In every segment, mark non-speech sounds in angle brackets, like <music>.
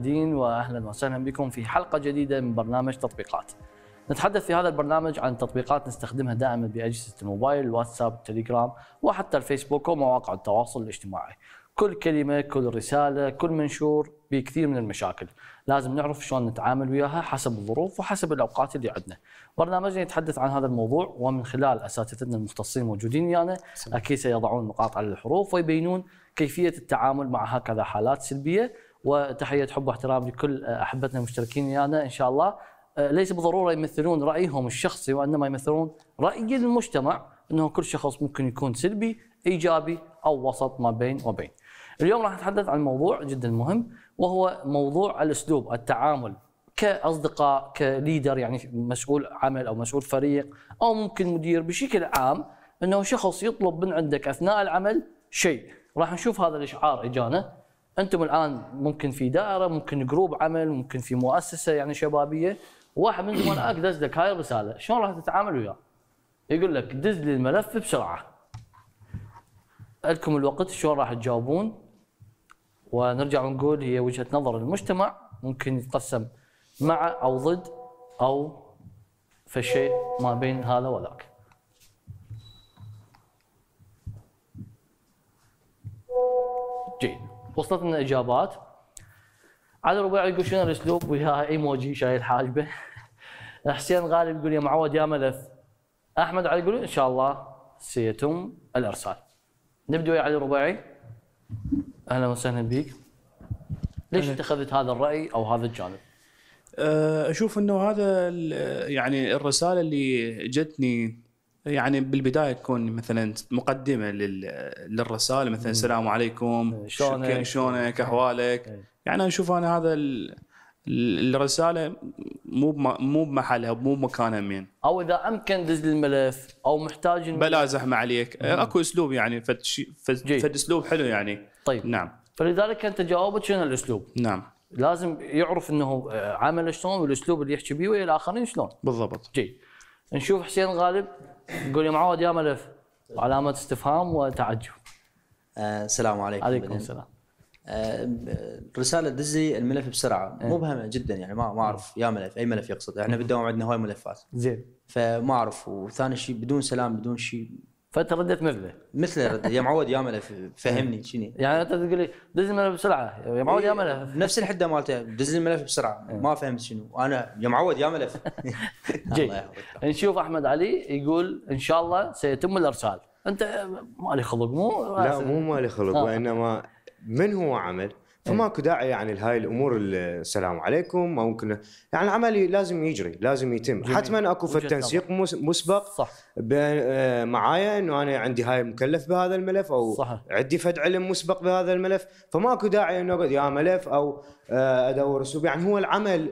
دين واهلا وسهلا بكم في حلقه جديده من برنامج تطبيقات. نتحدث في هذا البرنامج عن تطبيقات نستخدمها دائما باجهزه الموبايل، الواتساب، التليجرام وحتى الفيسبوك ومواقع التواصل الاجتماعي. كل كلمه كل رساله كل منشور بكثير من المشاكل لازم نعرف شلون نتعامل وياها حسب الظروف وحسب الاوقات اللي عندنا برنامجنا يتحدث عن هذا الموضوع ومن خلال اساتذتنا المختصين موجودين ويانا يعني اكيد سيضعون نقاط على الحروف ويبينون كيفيه التعامل مع هكذا حالات سلبيه وتحيه حب واحترام لكل احبتنا المشتركين ويانا يعني ان شاء الله أه، ليس بالضروره يمثلون رايهم الشخصي وانما يمثلون راي المجتمع انه كل شخص ممكن يكون سلبي ايجابي او وسط ما بين وبين اليوم راح نتحدث عن موضوع جدا مهم وهو موضوع الاسلوب التعامل كاصدقاء كليدر يعني مسؤول عمل او مسؤول فريق او ممكن مدير بشكل عام انه شخص يطلب من عندك اثناء العمل شيء راح نشوف هذا الاشعار اجانا انتم الان ممكن في دائره ممكن جروب عمل ممكن في مؤسسه يعني شبابيه واحد منكم انا دز لك هاي الرساله شلون راح تتعامل وياه؟ يقول لك دز لي الملف بسرعه لكم الوقت شلون راح تجاوبون ونرجع ونقول هي وجهه نظر المجتمع ممكن يتقسم مع او ضد او فشيء ما بين هذا وذاك. جيد وصلتنا اجابات علي ربيع يقول شنو الاسلوب وياها ايموجي شايل حاجبه حسين غالب يقول يا معود يا ملف احمد علي يقول ان شاء الله سيتم الارسال نبدا ويا علي ربيعي اهلا وسهلا بك ليش أنا... اتخذت هذا الراي او هذا الجانب؟ أه، اشوف انه هذا يعني الرساله اللي جتني يعني بالبدايه تكون مثلا مقدمه للرساله مثلا السلام عليكم شلونك شلونك إيه. احوالك إيه. يعني اشوف انا هذا الرساله مو مو بمحلها مو بمكانها مين او اذا امكن دز الملف او محتاج الملف. بلا زحمه عليك مم. اكو اسلوب يعني فد فد اسلوب حلو يعني طيب نعم فلذلك انت جاوبت شنو الاسلوب نعم لازم يعرف انه آه، عمله شلون والاسلوب اللي يحكي بيه ويا الاخرين شلون بالضبط جيد نشوف حسين غالب يقول يا معود يا ملف علامه استفهام وتعجب آه، السلام عليكم عليكم السلام الرساله آه، تدز لي الملف بسرعه إيه. مبهمه جدا يعني ما ما اعرف يا ملف اي ملف يقصد احنا بالدوام عندنا هواي ملفات زين فما اعرف وثاني شيء بدون سلام بدون شيء فانت رديت مثله مثله رد يا معود يا ملف فهمني إيه. شنو يعني انت تقول لي دز الملف بسرعه يا معود يا إيه، ملف نفس الحده مالته دز الملف بسرعه ما فهمت شنو انا يا معود يا ملف <laughs> جيد نشوف احمد علي يقول ان شاء الله سيتم الارسال انت مالي خلق مو لا مو مالي خلق آه. وانما من هو عمل فماكو إيه. داعي يعني لهاي الامور السلام عليكم ممكن يعني العمل لازم يجري لازم يتم جميل. حتما اكو في التنسيق مسبق صح آه، معايا انه انا عندي هاي مكلف بهذا الملف او صح. عندي فد علم مسبق بهذا الملف فماكو داعي انه اقعد يا ملف او آه، ادور اسلوب يعني هو العمل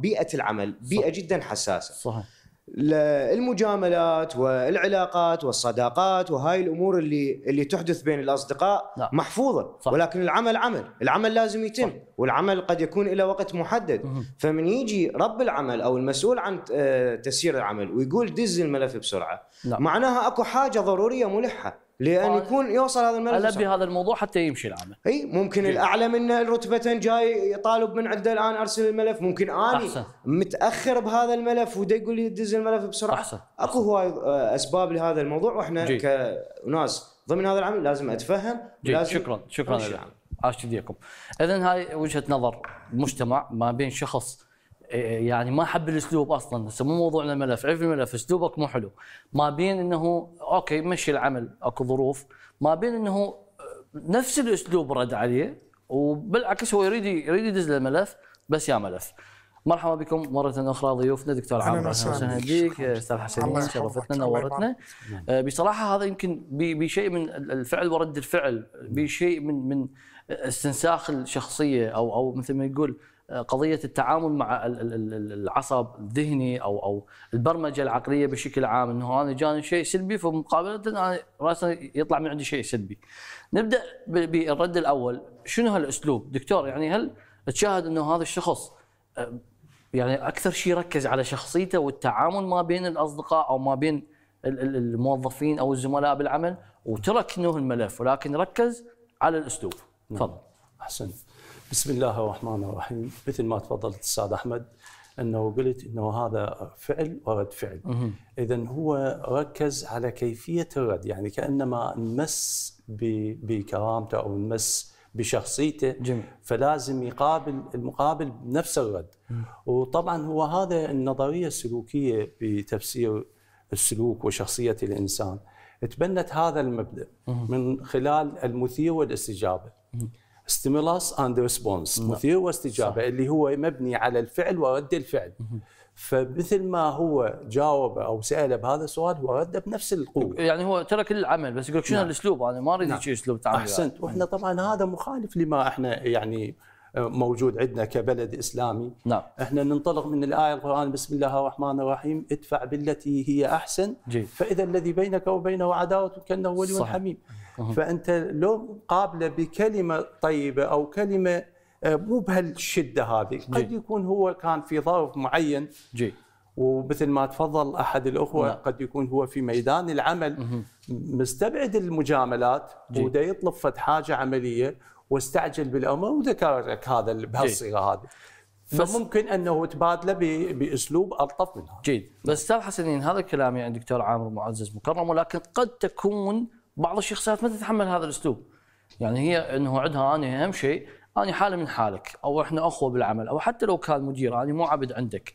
بيئه العمل بيئه صح. جدا حساسه صحيح المجاملات والعلاقات والصداقات وهاي الامور اللي اللي تحدث بين الاصدقاء نعم. محفوظه صح. ولكن العمل عمل، العمل لازم يتم صح. والعمل قد يكون الى وقت محدد، مه. فمن يجي رب العمل او المسؤول عن آه، تسيير العمل ويقول دز الملف بسرعه، نعم. معناها اكو حاجه ضروريه ملحه لان يكون يوصل هذا الملف البي هذا الموضوع حتى يمشي العمل اي ممكن جي. الاعلى منه رتبه جاي يطالب من عنده الان ارسل الملف ممكن اني أحسن. متاخر بهذا الملف وده يقول لي دز الملف بسرعه أحسن. اكو هواي آه، اسباب لهذا الموضوع واحنا جي. كناس ضمن هذا العمل لازم اتفهم جي. لازم شكرا شكرا عاش تديكم اذا هاي وجهه نظر مجتمع ما بين شخص إيه، يعني ما حب الاسلوب اصلا هسه مو موضوعنا الملف عيب الملف اسلوبك مو حلو ما بين انه اوكي مشي العمل اكو ظروف ما بين انه آه، نفس الاسلوب رد عليه وبالعكس هو يريد يريد يدز الملف بس يا ملف مرحبا بكم مرة أخرى ضيوفنا دكتور عامر أهلا وسهلا بك آه، أستاذ حسين شرفتنا نورتنا آه، بصراحة هذا يمكن بشيء من الفعل ورد الفعل بشيء من من استنساخ الشخصية أو أو مثل ما يقول قضيه التعامل مع العصب الذهني او او البرمجه العقليه بشكل عام انه انا جاني شيء سلبي فمقابله انا راسا يطلع من عندي شيء سلبي. نبدا بالرد الاول، شنو هالاسلوب؟ دكتور يعني هل تشاهد انه هذا الشخص آه، يعني اكثر شيء ركز على شخصيته والتعامل ما بين الاصدقاء او ما بين الموظفين او الزملاء بالعمل وترك انه الملف ولكن ركز على الاسلوب. نعم. تفضل. احسنت. بسم الله الرحمن الرحيم مثل ما تفضلت السيد احمد انه قلت انه هذا فعل ورد فعل اذا هو ركز على كيفيه الرد يعني كانما نمس بكرامته او نمس بشخصيته جميل. فلازم يقابل المقابل بنفس الرد مم. وطبعا هو هذا النظريه السلوكيه بتفسير السلوك وشخصيه الانسان تبنت هذا المبدا مم. من خلال المثير والاستجابه مم. ستيمولاس اند ريسبونس مثير واستجابه صح. اللي هو مبني على الفعل ورد الفعل فمثل ما هو جاوب او ساله بهذا السؤال هو رد بنفس القوه يعني هو ترك العمل بس يقول شنو نعم. الاسلوب انا ما اريد نعم. شيء اسلوب تعامل احسنت يعني. واحنا طبعا هذا مخالف لما احنا يعني آه، موجود عندنا كبلد اسلامي نعم. احنا ننطلق من الايه القران بسم الله الرحمن الرحيم ادفع بالتي هي احسن جي. فاذا الذي بينك وبينه عداوه كانه ولي حميم فانت لو قابله بكلمه طيبه او كلمه آه، مو بهالشده هذه قد يكون هو كان في ظرف معين جي ومثل ما تفضل احد الاخوه لا. نعم. قد يكون هو في ميدان العمل مستبعد المجاملات وده يطلب فد حاجه عمليه واستعجل بالامر وذكرك هذا بهالصيغه هذه فممكن انه تبادله باسلوب الطف من هذا جيد بس استاذ حسنين هذا الكلام يعني دكتور عامر معزز مكرم ولكن قد تكون بعض الشخصيات ما تتحمل هذا الاسلوب يعني هي انه عندها انا اهم شيء انا حاله من حالك او احنا اخوه بالعمل او حتى لو كان مدير انا مو عبد عندك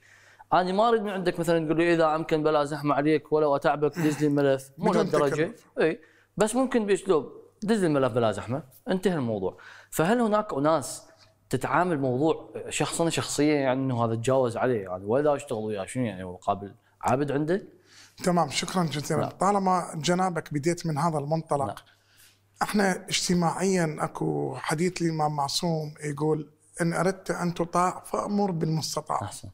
انا ما اريد من عندك مثلا تقول لي اذا امكن بلا زحمه عليك ولو اتعبك آه. دز لي الملف مو لهالدرجه اي بس ممكن باسلوب دز الملف بلا زحمه انتهى الموضوع فهل هناك اناس تتعامل موضوع شخصنا شخصيه يعني انه هذا تجاوز عليه يعني ولا اشتغل وياه شنو يعني هو قابل عابد عنده تمام شكرا جزيلا لا. نعم. طالما جنابك بديت من هذا المنطلق لا. نعم. احنا اجتماعيا اكو حديث لما معصوم يقول ان اردت ان تطاع فامر بالمستطاع احسن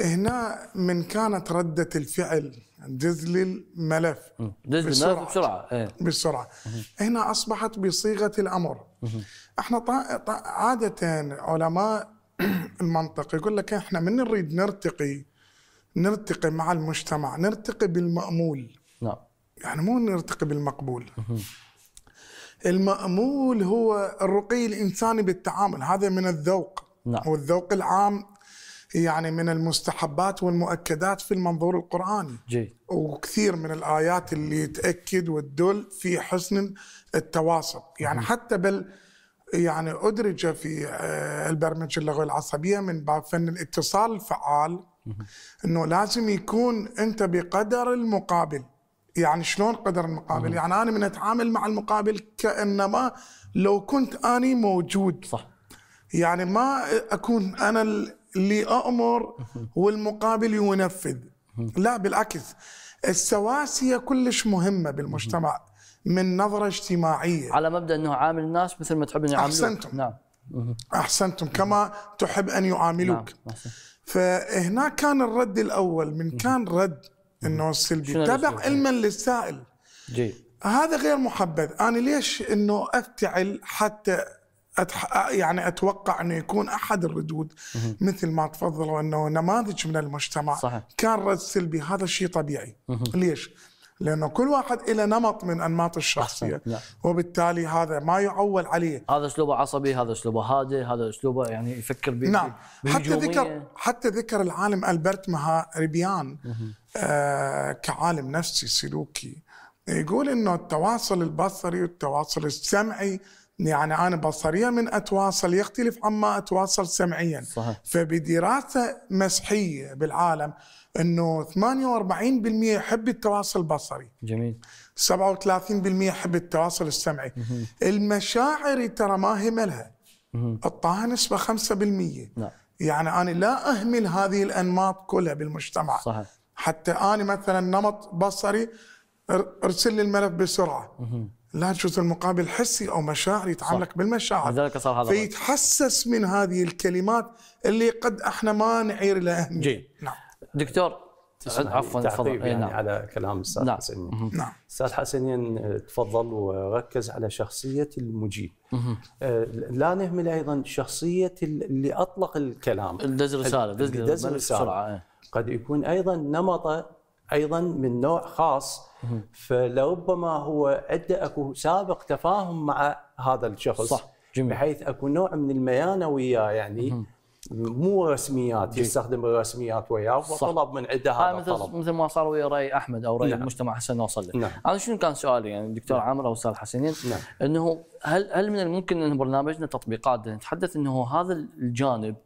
هنا من كانت ردة الفعل دزل الملف دزل بسرعة الملف بسرعة ايه. بسرعة هنا أصبحت بصيغة الأمر احنا طا... طا... عادة علماء <clears throat> المنطق يقول لك احنا من نريد نرتقي نرتقي مع المجتمع نرتقي بالمأمول نعم يعني مو نرتقي بالمقبول المأمول هو الرقي الإنساني بالتعامل هذا من الذوق نعم. والذوق العام يعني من المستحبات والمؤكدات في المنظور القرآني جي. وكثير من الآيات اللي تأكد وتدل في حسن التواصل يعني حتى بل يعني أدرج في آه، البرمجة اللغوية العصبية من باب فن الاتصال الفعال انه لازم يكون انت بقدر المقابل يعني شلون قدر المقابل يعني انا من اتعامل مع المقابل كانما لو كنت اني موجود صح يعني ما اكون انا اللي امر والمقابل ينفذ لا بالعكس السواسيه كلش مهمه بالمجتمع من نظره اجتماعيه على مبدا انه عامل الناس مثل ما تحب ان يعاملوك احسنتم نعم احسنتم كما تحب ان يعاملوك نعم. فهنا كان الرد الاول من كان رد انه السلبي تابع علما للسائل جيد هذا غير محبذ انا ليش انه افتعل حتى أتح... يعني اتوقع انه يكون احد الردود مه. مثل ما تفضلوا انه نماذج من المجتمع صحيح. كان رد سلبي هذا شيء طبيعي مه. ليش لانه كل واحد له نمط من انماط الشخصيه نعم. وبالتالي هذا ما يعول عليه هذا اسلوبه عصبي هذا اسلوبه هادئ هذا اسلوبه يعني يفكر ب نعم حتى ذكر حتى ذكر العالم البرت ريبيان آه كعالم نفسي سلوكي يقول انه التواصل البصري والتواصل السمعي يعني انا بصريا من اتواصل يختلف عما اتواصل سمعيا صحيح. فبدراسه مسحيه بالعالم انه 48% يحب التواصل البصري جميل 37% يحب التواصل السمعي المشاعر ترى ما هملها اعطاها نسبه 5% نعم. يعني انا لا اهمل هذه الانماط كلها بالمجتمع صحيح. حتى انا مثلا نمط بصري ارسل لي الملف بسرعه مه. لا جزء المقابل حسي او مشاعري يتعلق بالمشاعر لذلك صار هذا فيتحسس من هذه الكلمات اللي قد احنا ما نعير لها اهميه جيد نعم دكتور عفوا تفضل إيه، يعني نعم. على كلام الاستاذ نعم. نعم استاذ حسين تفضل وركز على شخصيه المجيب آه لا نهمل ايضا شخصيه اللي اطلق الكلام دز رساله دز رساله إيه. قد يكون ايضا نمطه ايضا من نوع خاص فلربما هو ادى اكو سابق تفاهم مع هذا الشخص صح جميل. بحيث اكو نوع من الميانه وياه يعني مو رسميات يستخدم الرسميات وياه وطلب من عنده هذا مثل طلب. مثل ما صار ويا راي احمد او راي نعم. المجتمع حسن نوصل له نعم. انا شنو كان سؤالي يعني دكتور نعم. عامر او استاذ حسنين نعم. انه هل هل من الممكن ان برنامجنا تطبيقات نتحدث انه هذا الجانب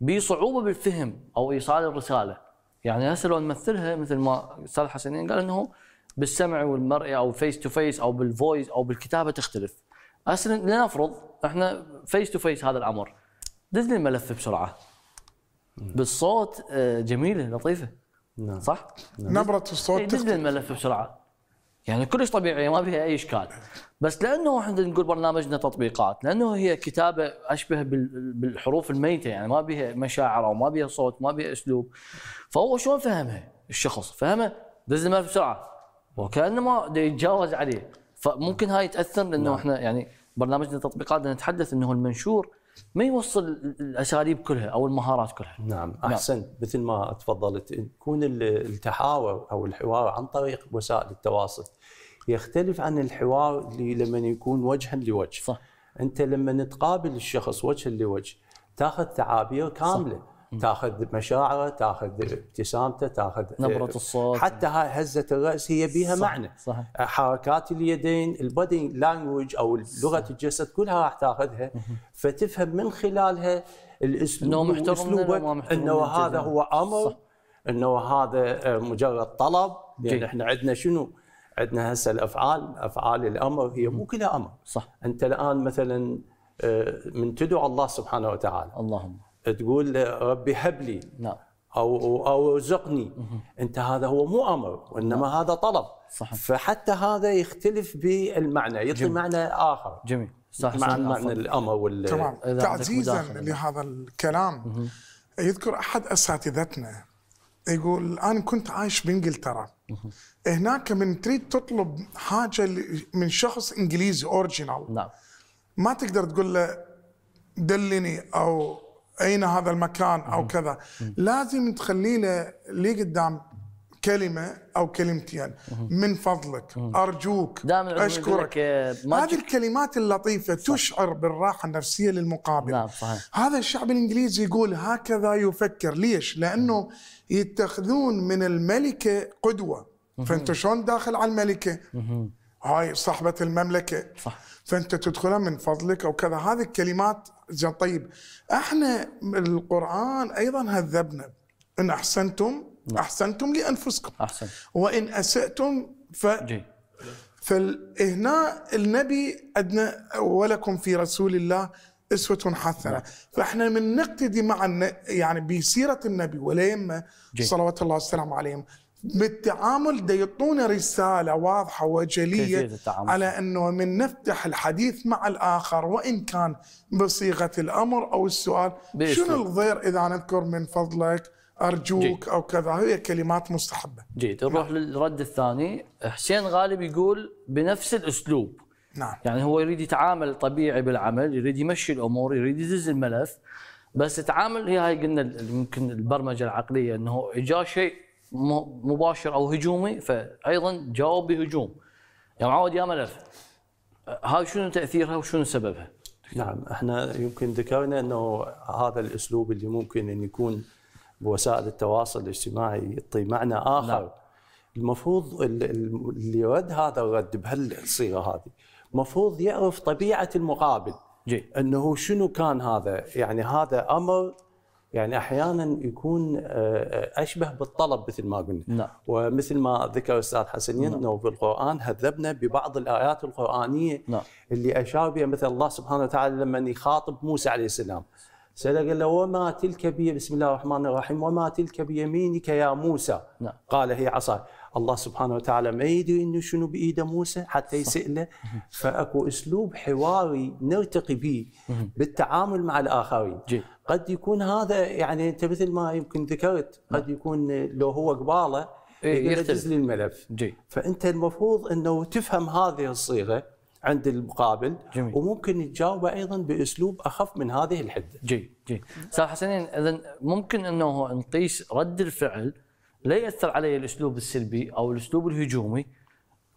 بصعوبه بالفهم او ايصال الرساله يعني هسه لو نمثلها مثل ما استاذ حسنين قال انه بالسمع والمرئي او فيس تو فيس او بالفويس او بالكتابه تختلف اصلا لنفرض احنا فيس تو فيس هذا الامر دز لي الملف بسرعه بالصوت آه، جميله لطيفه نعم صح؟ نعم. نبره الصوت دز إيه، لي الملف بسرعه يعني كلش طبيعيه ما فيها اي اشكال بس لانه احنا نقول برنامجنا تطبيقات لانه هي كتابه اشبه بالحروف الميته يعني ما بها مشاعر او ما بها صوت ما بها اسلوب فهو شلون فهمها الشخص فهمها دز الملف بسرعه وكانه ما يتجاوز عليه فممكن هاي تاثر لانه نعم. احنا يعني برنامجنا تطبيقات نتحدث انه المنشور ما يوصل الاساليب كلها او المهارات كلها. نعم احسنت نعم. مثل ما تفضلت يكون التحاور او الحوار عن طريق وسائل التواصل يختلف عن الحوار اللي لما يكون وجها لوجه. صح. انت لما تقابل الشخص وجها لوجه تاخذ تعابير كامله. صح. تاخذ مشاعره تاخذ إيه. ابتسامته تاخذ نبره إيه، الصوت حتى هاي هزه الراس هي بيها صح معنى صح حركات اليدين البادي لانجوج او لغه الجسد كلها راح تاخذها فتفهم من خلالها الاسلوب انه محترم انه هذا هو امر صح. انه هذا آه، مجرد طلب لان احنا عندنا شنو؟ عندنا هسه الافعال افعال الامر هي مو كلها امر صح انت الان مثلا آه، من تدعو الله سبحانه وتعالى اللهم تقول ربي هب لي نعم او او ارزقني انت هذا هو مو امر وانما لا. نعم. هذا طلب صحيح. فحتى هذا يختلف بالمعنى يعطي معنى اخر جميل صح صح. معنى الامر وال تمام تعزيزا لهذا الكلام يذكر احد اساتذتنا يقول انا كنت عايش بانجلترا هناك من تريد تطلب حاجه من شخص انجليزي اوريجينال نعم ما تقدر تقول له دلني او اين هذا المكان او كذا لازم تخلي له لي قدام كلمه او كلمتين من فضلك ارجوك اشكرك آه، هذه الكلمات اللطيفه صح. تشعر بالراحه النفسيه للمقابل نعم صحيح. هذا الشعب الانجليزي يقول هكذا يفكر ليش لانه يتخذون من الملكه قدوه فانت شلون داخل على الملكه هاي صاحبة المملكة صح فأنت تدخلها من فضلك أو كذا هذه الكلمات زين طيب احنا القرآن أيضا هذبنا إن أحسنتم لا. نعم. أحسنتم لأنفسكم أحسن. وإن أسأتم ف جي. فهنا النبي أدنى ولكم في رسول الله اسوه حسنه نعم. فاحنا من نقتدي مع يعني بسيره النبي وليمه صلوات الله والسلام عليهم بالتعامل دا يعطونا رساله واضحه وجليه على انه من نفتح الحديث مع الاخر وان كان بصيغه الامر او السؤال شنو الضير اذا نذكر من فضلك ارجوك جيد. او كذا هي كلمات مستحبه جيد نروح نعم. للرد الثاني حسين غالب يقول بنفس الاسلوب نعم يعني هو يريد يتعامل طبيعي بالعمل يريد يمشي الامور يريد يدز الملف بس تعامل هي هاي قلنا يمكن البرمجه العقليه انه اجى شيء مباشر او هجومي فايضا جاوب بهجوم يا يعني معود يا ملف هاي شنو تاثيرها وشنو سببها؟ نعم احنا يمكن ذكرنا انه هذا الاسلوب اللي ممكن ان يكون بوسائل التواصل الاجتماعي يعطي معنى اخر نعم. المفروض اللي رد هذا الرد بهالصيغه هذه المفروض يعرف طبيعه المقابل جي. انه شنو كان هذا يعني هذا امر يعني احيانا يكون آه، اشبه بالطلب مثل ما قلنا نعم. ومثل ما ذكر الاستاذ حسن نعم. انه القران هذبنا ببعض الايات القرانيه نعم. اللي اشار بها مثل الله سبحانه وتعالى لما يخاطب موسى عليه السلام سأله قال له وما تلك بي بسم الله الرحمن الرحيم وما تلك بيمينك يا موسى نعم. قال هي عصاي الله سبحانه وتعالى ما يدري انه شنو بايده موسى حتى يساله فاكو اسلوب حواري نرتقي به بالتعامل مع الاخرين قد يكون هذا يعني انت مثل ما يمكن ذكرت قد يكون لو هو قباله يرتز إيه، للملف جي. فانت المفروض انه تفهم هذه الصيغه عند المقابل جميل. وممكن تجاوبه ايضا باسلوب اخف من هذه الحده. جيد جيد. استاذ حسنين اذا ممكن انه نقيس رد الفعل لا ياثر علي الاسلوب السلبي او الاسلوب الهجومي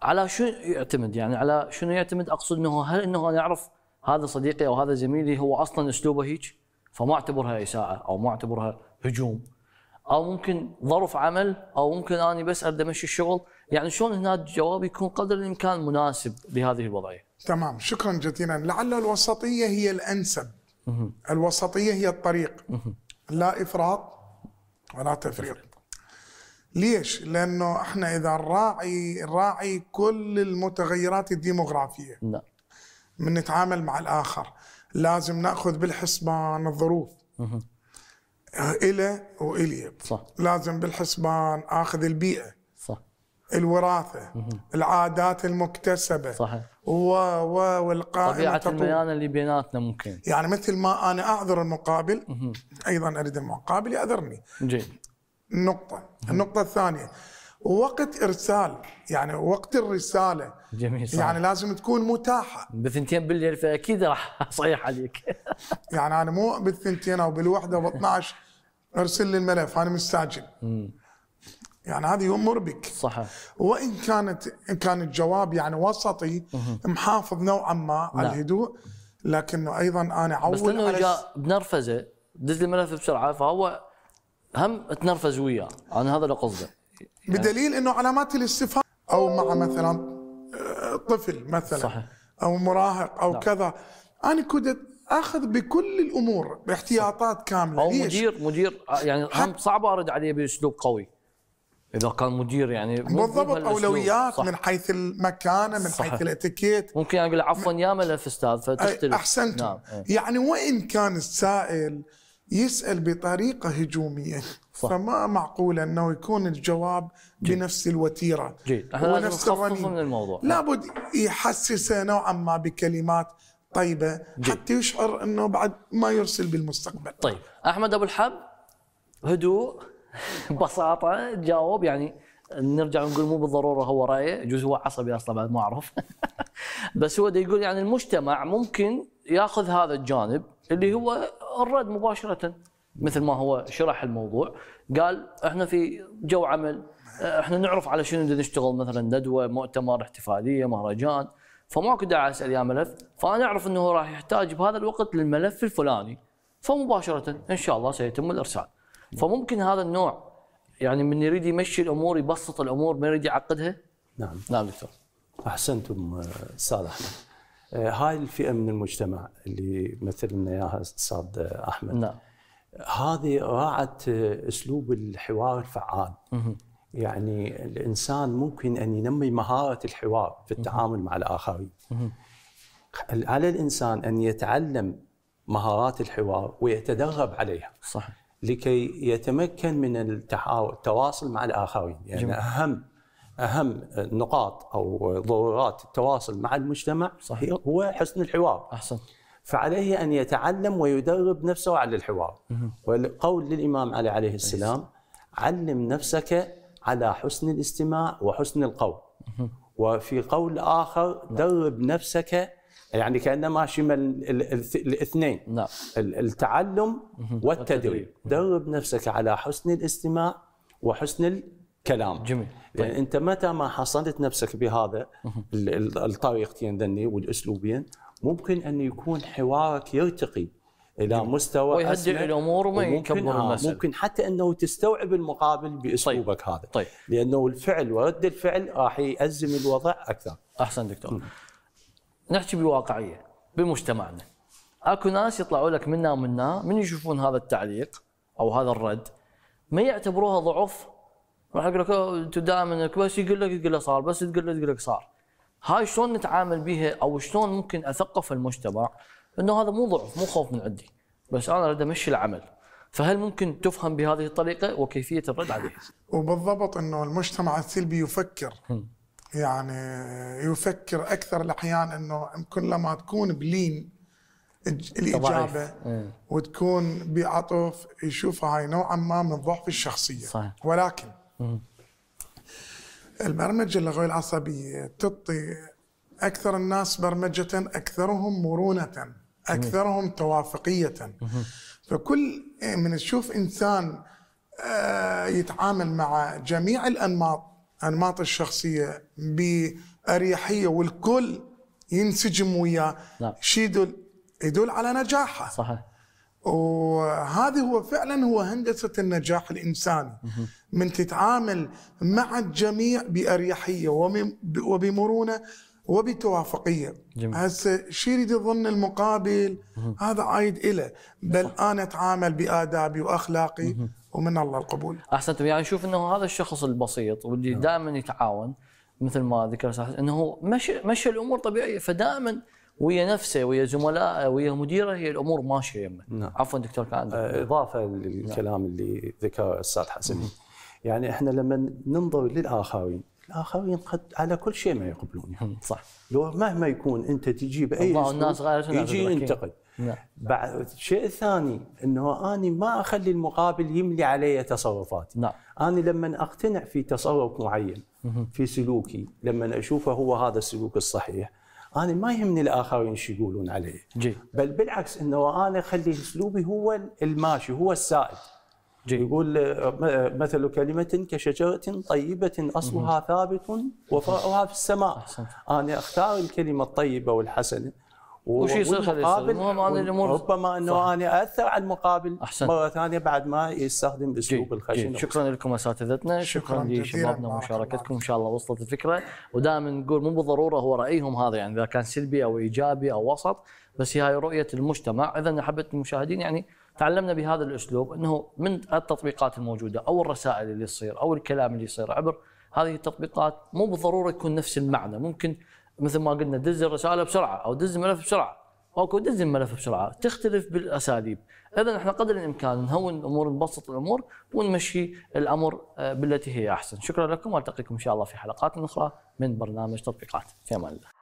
على شو يعتمد يعني على شنو يعتمد اقصد انه هل انه انا اعرف هذا صديقي او هذا زميلي هو اصلا اسلوبه هيك فما اعتبرها اساءه او ما اعتبرها هجوم او ممكن ظرف عمل او ممكن اني بس اريد امشي الشغل يعني شلون هنا الجواب يكون قدر الامكان مناسب لهذه الوضعيه تمام شكرا جزيلا لعل الوسطيه هي الانسب الوسطيه هي الطريق لا افراط ولا تفريط ليش؟ لانه احنا اذا نراعي نراعي كل المتغيرات الديموغرافيه نعم بنتعامل مع الاخر لازم ناخذ بالحسبان الظروف اها إلى وإلي صح. لازم بالحسبان آخذ البيئة صح. الوراثة مه. العادات المكتسبة صحيح. و و والقائمة طبيعة تطو... اللي بيناتنا ممكن يعني مثل ما أنا أعذر المقابل مه. أيضا أريد المقابل يعذرني جيد نقطة النقطة الثانية وقت ارسال يعني وقت الرساله جميل صحيح. يعني لازم تكون متاحه بالثنتين بالليل فاكيد راح <laughs> اصيح عليك <laughs> يعني انا مو بالثنتين او بالوحده أو 12 ارسل لي الملف انا مستعجل يعني هذه امور بك صحيح وان كانت ان كان الجواب يعني وسطي محافظ نوعا ما على نعم. الهدوء لكنه ايضا انا اعول بس لانه جاء بنرفزه دز الملف بسرعه فهو هم تنرفز وياه انا هذا اللي قصده بدليل انه علامات الاستفهام او مع مثلا آه، طفل مثلا صحيح. او مراهق او نعم. كذا انا كنت اخذ بكل الامور باحتياطات كامله او ليش؟ مدير مدير يعني هم صعب ارد عليه باسلوب قوي اذا كان مدير يعني بالضبط اولويات صح. من حيث المكانه من صحيح. حيث الاتيكيت ممكن اقول عفوا يا ملف استاذ فتختلف احسنت نعم. إيه. يعني وان كان السائل يسال بطريقه هجوميه صح. فما معقول انه يكون الجواب جيد. بنفس الوتيره جيد هو نفس من الموضوع لابد يحسسه نوعا ما بكلمات طيبه جيد. حتى يشعر انه بعد ما يرسل بالمستقبل طيب احمد ابو الحب هدوء <laughs> بساطة جاوب يعني نرجع ونقول مو بالضروره هو رايه يجوز هو عصبي اصلا بعد ما اعرف <laughs> بس هو يقول يعني المجتمع ممكن ياخذ هذا الجانب اللي هو الرد مباشره مثل ما هو شرح الموضوع قال احنا في جو عمل احنا نعرف على شنو نشتغل مثلا ندوه مؤتمر احتفاليه مهرجان فماكو داعي اسال يا ملف فانا اعرف انه راح يحتاج بهذا الوقت للملف الفلاني فمباشره ان شاء الله سيتم الارسال فممكن هذا النوع يعني من يريد يمشي الامور يبسط الامور ما يريد يعقدها نعم نعم دكتور احسنتم استاذ احمد آه، هاي الفئه من المجتمع اللي مثل لنا اياها استاذ احمد نعم هذه راعت اسلوب الحوار الفعال يعني الانسان ممكن ان ينمي مهاره الحوار في التعامل مع الاخرين على الانسان ان يتعلم مهارات الحوار ويتدرب عليها صح لكي يتمكن من التواصل مع الاخرين يعني جميل. اهم اهم نقاط او ضرورات التواصل مع المجتمع صحيح. هو حسن الحوار احسن فعليه ان يتعلم ويدرب نفسه على الحوار والقول للامام علي عليه السلام علم نفسك على حسن الاستماع وحسن القول وفي قول اخر نعم. درب نفسك يعني كانما شمل الاثنين نعم. التعلم والتدريب درب نفسك على حسن الاستماع وحسن كلام جميل يعني طيب. يعني انت متى ما حصنت نفسك بهذا الطريقتين ذني والاسلوبين ممكن ان يكون حوارك يرتقي الى مستوى ويهدئ الامور وما يكبر آه، المساله ممكن حتى انه تستوعب المقابل باسلوبك طيب. هذا طيب لانه الفعل ورد الفعل راح يأزم الوضع اكثر احسن دكتور م. نحكي بواقعيه بمجتمعنا اكو ناس يطلعوا لك منا ومنا من يشوفون هذا التعليق او هذا الرد ما يعتبروها ضعف راح يقول لك انت دائما بس يقول لك تقول له صار بس تقول له تقول لك صار هاي شلون نتعامل بها او شلون ممكن اثقف المجتمع انه هذا مو ضعف مو خوف من عندي بس انا اريد امشي العمل فهل ممكن تفهم بهذه الطريقه وكيفيه الرد عليه؟ وبالضبط انه المجتمع السلبي يفكر يعني يفكر اكثر الاحيان انه لما تكون بلين الاجابه إيه. وتكون بعطف يشوفها هاي نوعا ما من ضعف الشخصيه صحيح. ولكن البرمجة اللغوية العصبية تعطي أكثر الناس برمجة أكثرهم مرونة أكثرهم توافقية فكل من تشوف إنسان آه، يتعامل مع جميع الأنماط أنماط الشخصية بأريحية والكل ينسجم وياه نعم. شيء يدل على نجاحه صحيح وهذه هو فعلا هو هندسة النجاح الإنساني من تتعامل مع الجميع بأريحية وبمرونة وبتوافقية هسه شيري يريد يظن المقابل هذا عايد إله بل أنا أتعامل بآدابي وأخلاقي ومن الله القبول أحسنتم يعني شوف أنه هذا الشخص البسيط واللي نعم. دائما يتعاون مثل ما ذكرت انه مشي مشي الامور طبيعيه فدائما ويا نفسه ويا زملائه ويا مديره هي الامور ماشيه يمه نعم. عفوا دكتور كان آه، اضافه للكلام نعم. اللي ذكره الاستاذ حسن يعني احنا لما ننظر للاخرين الاخرين قد على كل شيء ما يقبلون صح لو مهما يكون انت تجي باي الناس يجي ينتقد نعم. الشيء الثاني انه اني ما اخلي المقابل يملي علي تصرفاتي نعم. انا لما اقتنع في تصرف معين في سلوكي لما اشوفه هو هذا السلوك الصحيح انا ما يهمني الاخرين شو يقولون علي جي. بل بالعكس انه انا خلي اسلوبي هو الماشي هو السائد جي. يقول مثل كلمة كشجرة طيبة أصلها ثابت وفرعها في السماء أنا أختار الكلمة الطيبة والحسنة وش يصير خليه المهم انا الامور ربما انه صح. انا اثر على المقابل أحسن. مره ثانيه بعد ما يستخدم اسلوب الخشن شكرا لكم اساتذتنا شكرا, شكرا لشبابنا ومشاركتكم ان شاء الله وصلت الفكره ودائما نقول مو بالضروره هو رايهم هذا يعني اذا كان سلبي او ايجابي او وسط بس هي هاي رؤيه المجتمع اذا احبت المشاهدين يعني تعلمنا بهذا الاسلوب انه من التطبيقات الموجوده او الرسائل اللي تصير او الكلام اللي يصير عبر هذه التطبيقات مو بالضروره يكون نفس المعنى ممكن مثل ما قلنا دز الرساله بسرعه او دز الملف بسرعه اوكي دز الملف بسرعه تختلف بالاساليب اذا احنا قدر الامكان نهون الامور نبسط الامور ونمشي الامر آه، بالتي هي احسن شكرا لكم والتقيكم ان شاء الله في حلقات اخرى من برنامج تطبيقات في امان الله